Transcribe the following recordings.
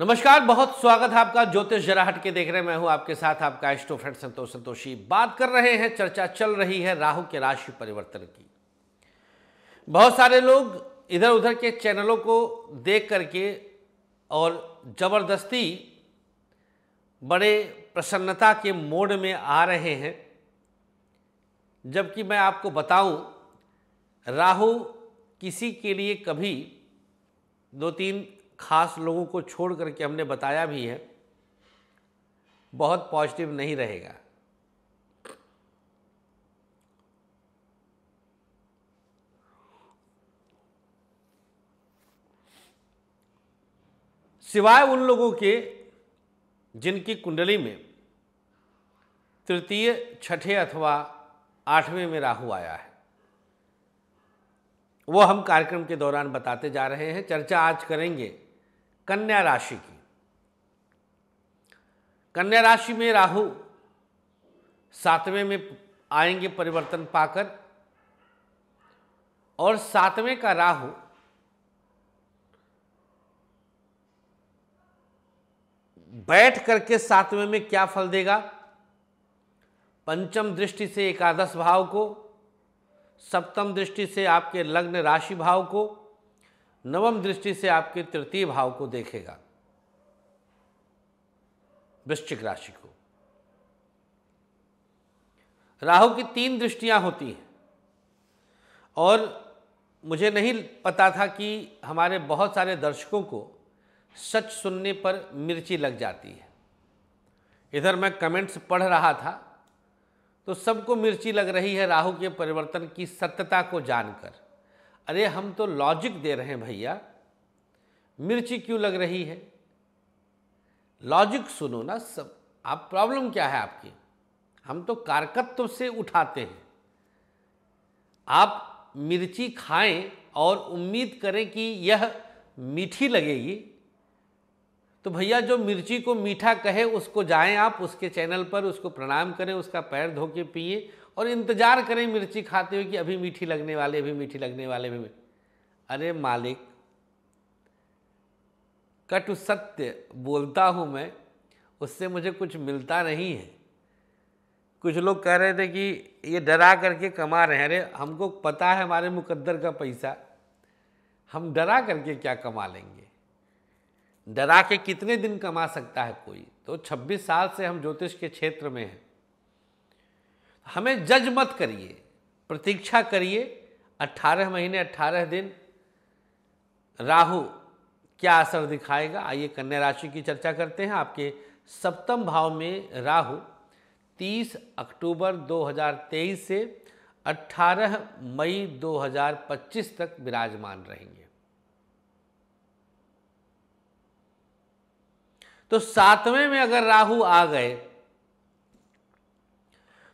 नमस्कार बहुत स्वागत है आपका ज्योतिष जराहट के देख रहे मैं हूं आपके साथ आपका एस्टो फ्रेंड संतोष संतोषी बात कर रहे हैं चर्चा चल रही है राहु के राशि परिवर्तन की बहुत सारे लोग इधर उधर के चैनलों को देख करके और ज़बरदस्ती बड़े प्रसन्नता के मोड में आ रहे हैं जबकि मैं आपको बताऊं राहु किसी के लिए कभी दो तीन खास लोगों को छोड़ करके हमने बताया भी है बहुत पॉजिटिव नहीं रहेगा सिवाय उन लोगों के जिनकी कुंडली में तृतीय छठे अथवा आठवें में राहु आया है वो हम कार्यक्रम के दौरान बताते जा रहे हैं चर्चा आज करेंगे कन्या राशि की कन्या राशि में राहु सातवें में आएंगे परिवर्तन पाकर और सातवें का राहु बैठ करके सातवें में क्या फल देगा पंचम दृष्टि से एकादश भाव को सप्तम दृष्टि से आपके लग्न राशि भाव को नवम दृष्टि से आपके तृतीय भाव को देखेगा वृश्चिक राशि को राहु की तीन दृष्टियां होती हैं और मुझे नहीं पता था कि हमारे बहुत सारे दर्शकों को सच सुनने पर मिर्ची लग जाती है इधर मैं कमेंट्स पढ़ रहा था तो सबको मिर्ची लग रही है राहु के परिवर्तन की सत्यता को जानकर अरे हम तो लॉजिक दे रहे हैं भैया मिर्ची क्यों लग रही है लॉजिक सुनो ना सब आप प्रॉब्लम क्या है आपकी हम तो कारकत्व से उठाते हैं आप मिर्ची खाएं और उम्मीद करें कि यह मीठी लगेगी तो भैया जो मिर्ची को मीठा कहे उसको जाएं आप उसके चैनल पर उसको प्रणाम करें उसका पैर धो के पिए और इंतज़ार करें मिर्ची खाते हुए कि अभी मीठी लगने वाले अभी मीठी लगने वाले भी अरे मालिक कटु सत्य बोलता हूँ मैं उससे मुझे कुछ मिलता नहीं है कुछ लोग कह रहे थे कि ये डरा करके कमा रहे हैं अरे हमको पता है हमारे मुकद्दर का पैसा हम डरा करके क्या कमा लेंगे डरा के कितने दिन कमा सकता है कोई तो 26 साल से हम ज्योतिष के क्षेत्र में हैं हमें जज मत करिए प्रतीक्षा करिए 18 महीने 18 दिन राहु क्या असर दिखाएगा आइए कन्या राशि की चर्चा करते हैं आपके सप्तम भाव में राहु 30 अक्टूबर 2023 से 18 मई 2025 तक विराजमान रहेंगे तो सातवें में अगर राहु आ गए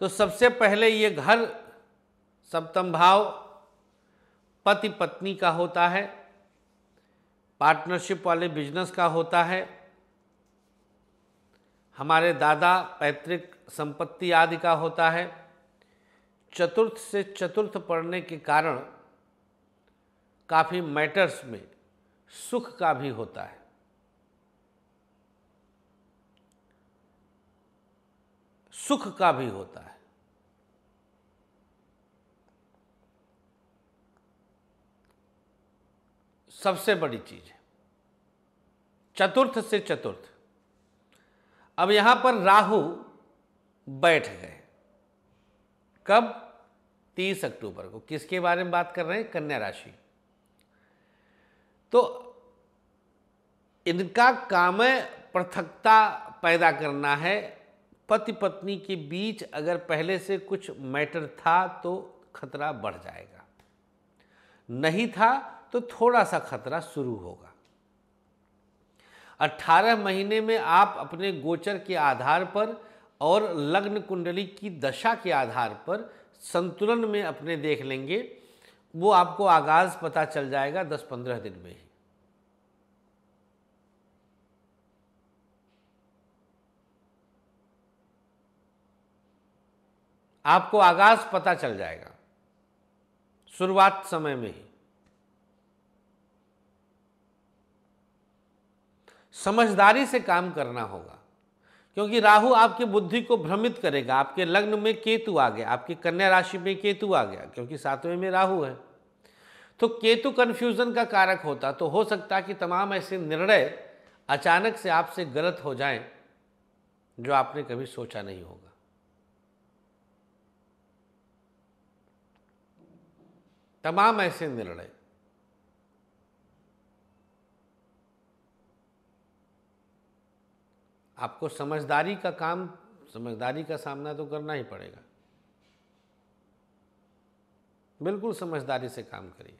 तो सबसे पहले ये घर सप्तम भाव पति पत्नी का होता है पार्टनरशिप वाले बिजनेस का होता है हमारे दादा पैतृक संपत्ति आदि का होता है चतुर्थ से चतुर्थ पढ़ने के कारण काफ़ी मैटर्स में सुख का भी होता है सुख का भी होता है सबसे बड़ी चीज है चतुर्थ से चतुर्थ अब यहां पर राहु बैठ गए कब 30 अक्टूबर को किसके बारे में बात कर रहे हैं कन्या राशि तो इनका काम पृथकता पैदा करना है पति पत्नी के बीच अगर पहले से कुछ मैटर था तो खतरा बढ़ जाएगा नहीं था तो थोड़ा सा खतरा शुरू होगा 18 महीने में आप अपने गोचर के आधार पर और लग्न कुंडली की दशा के आधार पर संतुलन में अपने देख लेंगे वो आपको आगाज़ पता चल जाएगा 10-15 दिन में ही आपको आगाज पता चल जाएगा शुरुआत समय में ही समझदारी से काम करना होगा क्योंकि राहु आपकी बुद्धि को भ्रमित करेगा आपके लग्न में केतु आ गया आपकी कन्या राशि में केतु आ गया क्योंकि सातवें में राहु है तो केतु कन्फ्यूजन का कारक होता तो हो सकता कि तमाम ऐसे निर्णय अचानक से आपसे गलत हो जाएं जो आपने कभी सोचा नहीं होगा तमाम ऐसे निर्णय आपको समझदारी का काम समझदारी का सामना तो करना ही पड़ेगा बिल्कुल समझदारी से काम करिए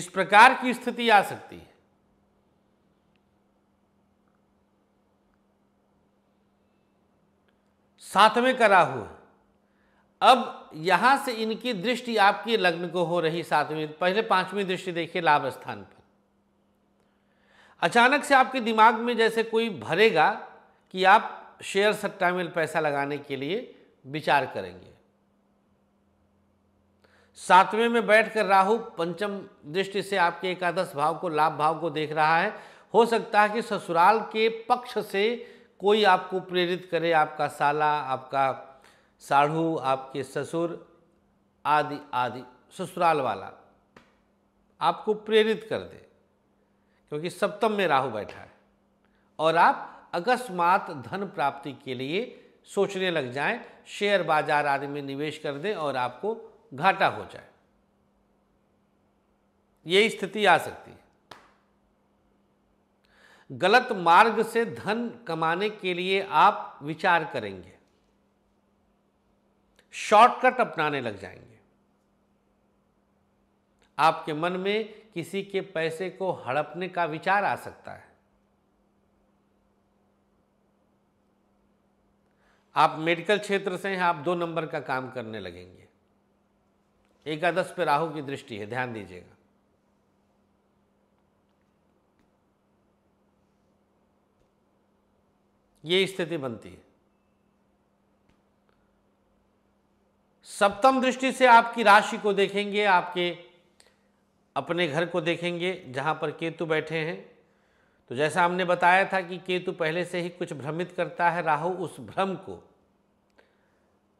इस प्रकार की स्थिति आ सकती है सातवें का राहु है अब यहाँ से इनकी दृष्टि आपके लग्न को हो रही सातवीं पहले पांचवी दृष्टि देखिए लाभ स्थान पर अचानक से आपके दिमाग में जैसे कोई भरेगा कि आप शेयर सट्टा में पैसा लगाने के लिए विचार करेंगे सातवें में बैठकर राहु पंचम दृष्टि से आपके एकादश भाव को लाभ भाव को देख रहा है हो सकता है कि ससुराल के पक्ष से कोई आपको प्रेरित करे आपका साला आपका साढ़ू आपके ससुर आदि आदि ससुराल वाला आपको प्रेरित कर दे क्योंकि सप्तम में राहु बैठा है और आप अकस्मात धन प्राप्ति के लिए सोचने लग जाएं शेयर बाजार आदि में निवेश कर दें और आपको घाटा हो जाए यही स्थिति आ सकती है गलत मार्ग से धन कमाने के लिए आप विचार करेंगे शॉर्टकट अपनाने लग जाएंगे आपके मन में किसी के पैसे को हड़पने का विचार आ सकता है आप मेडिकल क्षेत्र से हैं आप दो नंबर का काम करने लगेंगे एकादश पे राहु की दृष्टि है ध्यान दीजिएगा ये स्थिति बनती है सप्तम दृष्टि से आपकी राशि को देखेंगे आपके अपने घर को देखेंगे जहां पर केतु बैठे हैं तो जैसा हमने बताया था कि केतु पहले से ही कुछ भ्रमित करता है राहु उस भ्रम को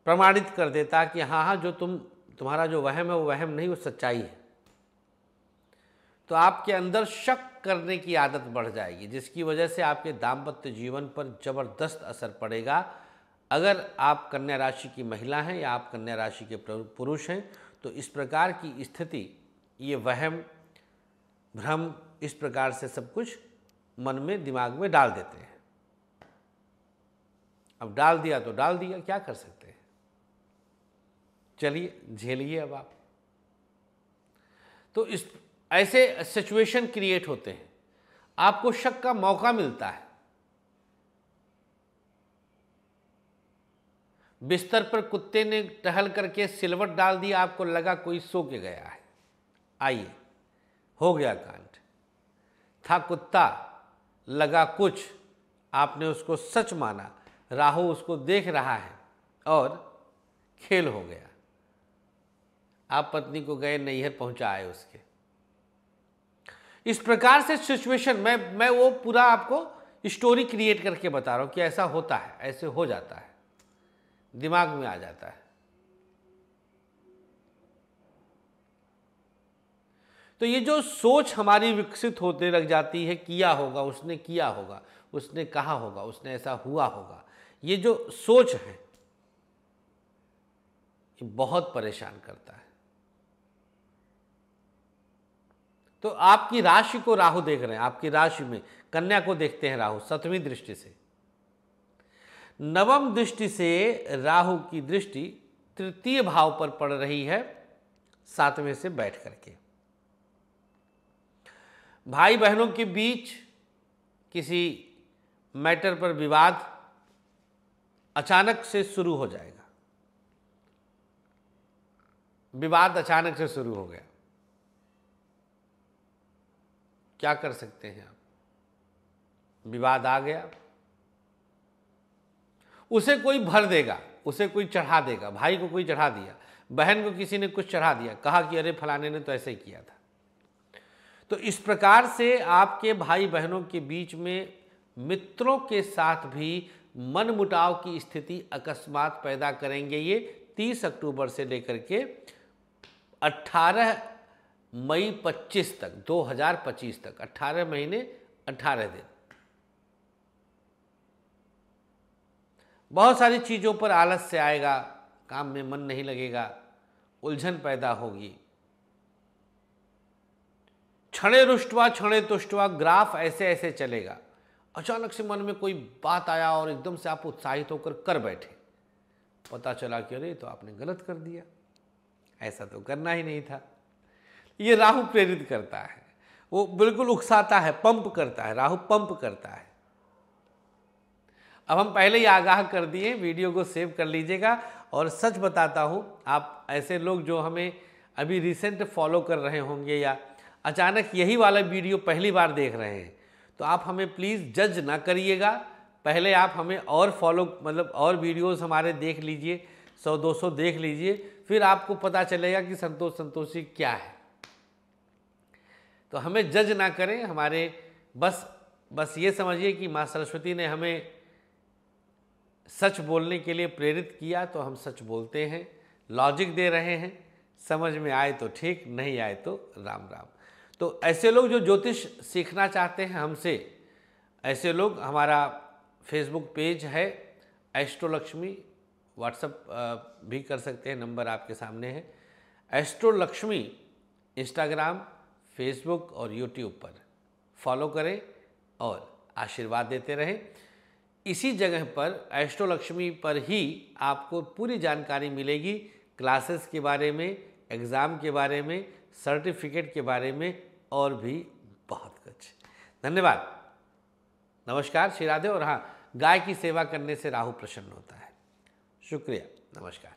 प्रमाणित कर देता कि हाँ हाँ जो तुम तुम्हारा जो वहम है वो वहम नहीं वो सच्चाई है तो आपके अंदर शक करने की आदत बढ़ जाएगी जिसकी वजह से आपके दाम्पत्य जीवन पर जबरदस्त असर पड़ेगा अगर आप कन्या राशि की महिला हैं या आप कन्या राशि के पुरुष हैं तो इस प्रकार की स्थिति ये वहम भ्रम इस प्रकार से सब कुछ मन में दिमाग में डाल देते हैं अब डाल दिया तो डाल दिया क्या कर सकते हैं चलिए झेलिए अब आप तो इस ऐसे सिचुएशन क्रिएट होते हैं आपको शक का मौका मिलता है बिस्तर पर कुत्ते ने टहल करके सिलवट डाल दिया आपको लगा कोई सो के गया है आइए हो गया कांड था कुत्ता लगा कुछ आपने उसको सच माना राहु उसको देख रहा है और खेल हो गया आप पत्नी को गए नैहर पहुंचा आए उसके इस प्रकार से सिचुएशन में मैं वो पूरा आपको स्टोरी क्रिएट करके बता रहा हूँ कि ऐसा होता है ऐसे हो जाता है दिमाग में आ जाता है तो ये जो सोच हमारी विकसित होते लग जाती है किया होगा उसने किया होगा उसने कहा होगा उसने ऐसा हुआ होगा ये जो सोच है ये बहुत परेशान करता है तो आपकी राशि को राहु देख रहे हैं आपकी राशि में कन्या को देखते हैं राहु सतवीं दृष्टि से नवम दृष्टि से राहु की दृष्टि तृतीय भाव पर पड़ रही है सातवें से बैठ करके भाई बहनों के बीच किसी मैटर पर विवाद अचानक से शुरू हो जाएगा विवाद अचानक से शुरू हो गया क्या कर सकते हैं आप विवाद आ गया उसे कोई भर देगा उसे कोई चढ़ा देगा भाई को कोई चढ़ा दिया बहन को किसी ने कुछ चढ़ा दिया कहा कि अरे फलाने ने तो ऐसे ही किया था तो इस प्रकार से आपके भाई बहनों के बीच में मित्रों के साथ भी मनमुटाव की स्थिति अकस्मात पैदा करेंगे ये 30 अक्टूबर से लेकर के 18 मई 25 तक 2025 तक 18 महीने 18 दिन बहुत सारी चीज़ों पर आलस से आएगा काम में मन नहीं लगेगा उलझन पैदा होगी क्षणे रुष्टवा क्षणे तुष्टवा ग्राफ ऐसे ऐसे चलेगा अचानक से मन में कोई बात आया और एकदम से आप उत्साहित होकर कर बैठे पता चला कि अरे तो आपने गलत कर दिया ऐसा तो करना ही नहीं था ये राहु प्रेरित करता है वो बिल्कुल उकसाता है पंप करता है राहु पंप करता है अब हम पहले ही आगाह कर दिए वीडियो को सेव कर लीजिएगा और सच बताता हूँ आप ऐसे लोग जो हमें अभी रिसेंट फॉलो कर रहे होंगे या अचानक यही वाला वीडियो पहली बार देख रहे हैं तो आप हमें प्लीज़ जज ना करिएगा पहले आप हमें और फॉलो मतलब और वीडियोस हमारे देख लीजिए सौ दो सौ देख लीजिए फिर आपको पता चलेगा कि संतोष संतोषी क्या है तो हमें जज ना करें हमारे बस बस ये समझिए कि माँ सरस्वती ने हमें सच बोलने के लिए प्रेरित किया तो हम सच बोलते हैं लॉजिक दे रहे हैं समझ में आए तो ठीक नहीं आए तो राम राम तो ऐसे लोग जो ज्योतिष सीखना चाहते हैं हमसे ऐसे लोग हमारा फेसबुक पेज है एस्ट्रोलक्ष्मी व्हाट्सअप भी कर सकते हैं नंबर आपके सामने है एस्ट्रोलक्ष्मी इंस्टाग्राम फेसबुक और यूट्यूब पर फॉलो करें और आशीर्वाद देते रहें इसी जगह पर एस्ट्रो लक्ष्मी पर ही आपको पूरी जानकारी मिलेगी क्लासेस के बारे में एग्ज़ाम के बारे में सर्टिफिकेट के बारे में और भी बहुत कुछ धन्यवाद नमस्कार श्री राधे और हाँ गाय की सेवा करने से राहु प्रसन्न होता है शुक्रिया नमस्कार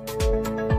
you.